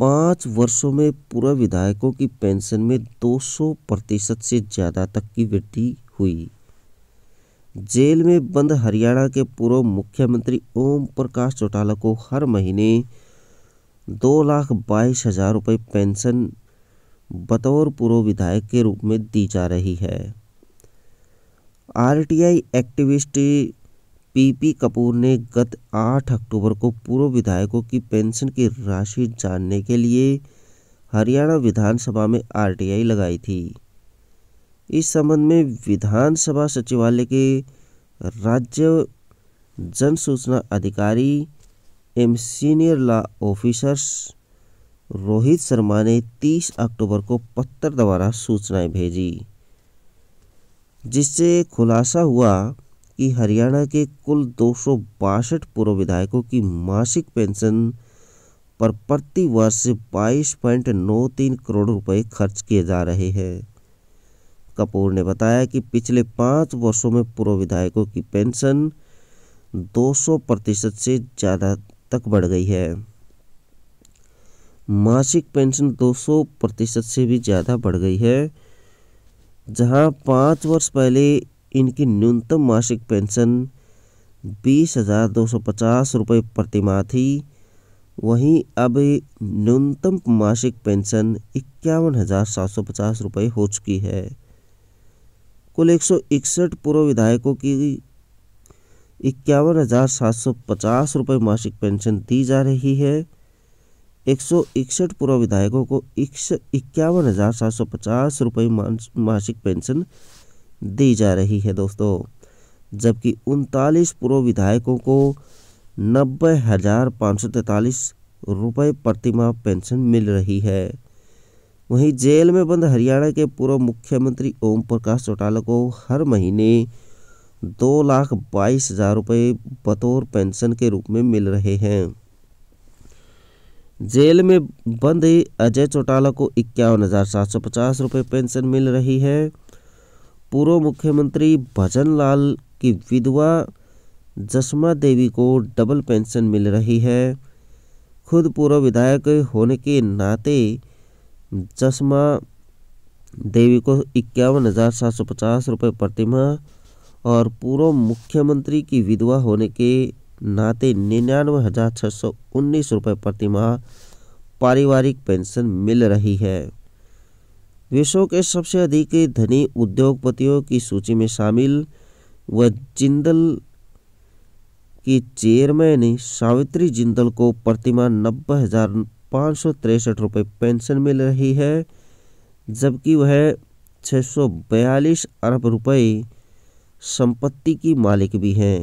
पाँच वर्षों में पूर्व विधायकों की पेंशन में 200 प्रतिशत से ज़्यादा तक की वृद्धि हुई जेल में बंद हरियाणा के पूर्व मुख्यमंत्री ओम प्रकाश चौटाला को हर महीने दो लाख बाईस हज़ार रुपये पेंशन बतौर पूर्व विधायक के रूप में दी जा रही है आरटीआई एक्टिविस्ट पीपी कपूर ने गत 8 अक्टूबर को पूर्व विधायकों की पेंशन की राशि जानने के लिए हरियाणा विधानसभा में आरटीआई लगाई थी इस संबंध में विधानसभा सचिवालय के राज्य जन सूचना अधिकारी M senior law officers Rohit Sharma ने 30 अक्टूबर को पत्र द्वारा सूचनाएं भेजी जिससे खुलासा हुआ कि हरियाणा के कुल दो पूर्व विधायकों की मासिक पेंशन पर प्रति वर्ष बाईस पॉइंट नौ तीन करोड़ रुपए खर्च किए जा रहे हैं कपूर ने बताया कि पिछले पाँच वर्षों में पूर्व विधायकों की पेंशन 200 प्रतिशत से ज़्यादा तक बढ़ गई है मासिक पेंशन 200 प्रतिशत से भी ज़्यादा बढ़ गई है जहां पाँच वर्ष पहले इनकी न्यूनतम मासिक पेंशन बीस हज़ार दो सौ पचास रुपये प्रतिमाह थी वहीं अब न्यूनतम मासिक पेंशन इक्यावन हज़ार सात सौ पचास रुपये हो चुकी है कुल एक सौ इकसठ पूर्व विधायकों की इक्यावन हज़ार सात सौ पचास रुपये मासिक पेंशन दी जा रही है एक सौ इकसठ पूर्व विधायकों को इक्यावन हज़ार सात सौ पचास रुपये मासिक पेंशन दी जा रही है दोस्तों जबकि उनतालीस पूर्व विधायकों को नब्बे हजार पाँच सौ तैंतालीस रुपये प्रतिमाह पेंशन मिल रही है वहीं जेल में बंद हरियाणा के पूर्व मुख्यमंत्री ओम प्रकाश चौटाला को हर महीने दो लाख बाईस हजार रुपये बतौर पेंशन के रूप में मिल रहे हैं जेल में बंद अजय चौटाला को इक्यावन हजार सात सौ पचास रुपये पेंशन मिल रही है पूर्व मुख्यमंत्री भजन लाल की विधवा जसमा देवी को डबल पेंशन मिल रही है खुद पूर्व विधायक होने के नाते जसमा देवी को इक्यावन हज़ार सात सौ पचास रुपये प्रतिमाह और पूर्व मुख्यमंत्री की विधवा होने के नाते निन्यानवे हज़ार छः सौ उन्नीस रुपये प्रतिमाह पारिवारिक पेंशन मिल रही है विश्व के सबसे अधिक धनी उद्योगपतियों की सूची में शामिल व जिंदल की चेयरमैन सावित्री जिंदल को प्रतिमा नब्बे हजार पाँच सौ तिरसठ रुपये पेंशन मिल रही है जबकि वह छः सौ बयालीस अरब रुपये संपत्ति की मालिक भी हैं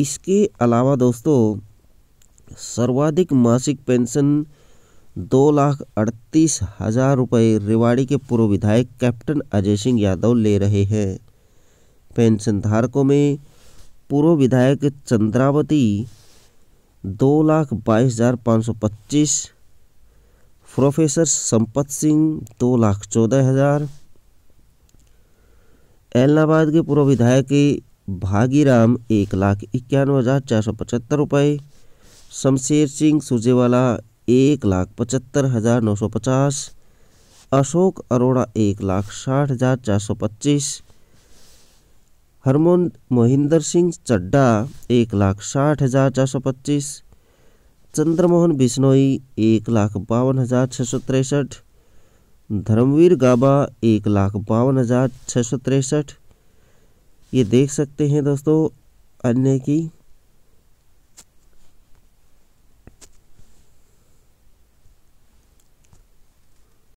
इसके अलावा दोस्तों सर्वाधिक मासिक पेंशन दो लाख अड़तीस हजार रुपये रेवाड़ी के पूर्व विधायक कैप्टन अजय सिंह यादव ले रहे हैं पेंशनधारकों में पूर्व विधायक चंद्रावती दो लाख बाईस हजार पाँच सौ पच्चीस प्रोफेसर संपत सिंह दो लाख चौदह हजार एलनाबाद के पूर्व विधायक भागीराम एक लाख इक्यानवे हजार चार सौ पचहत्तर रुपये शमशेर सिंह सुजेवाला एक लाख पचहत्तर हज़ार नौ सौ पचास अशोक अरोड़ा एक लाख साठ हज़ार चार सौ पच्चीस हरमोन मोहिंदर सिंह चड्डा एक लाख साठ हज़ार चार सौ पच्चीस चंद्रमोहन बिश्नोई एक लाख बावन हज़ार छः सौ तिरसठ धर्मवीर गाबा एक लाख बावन हज़ार छः सौ तिरसठ ये देख सकते हैं दोस्तों अन्य की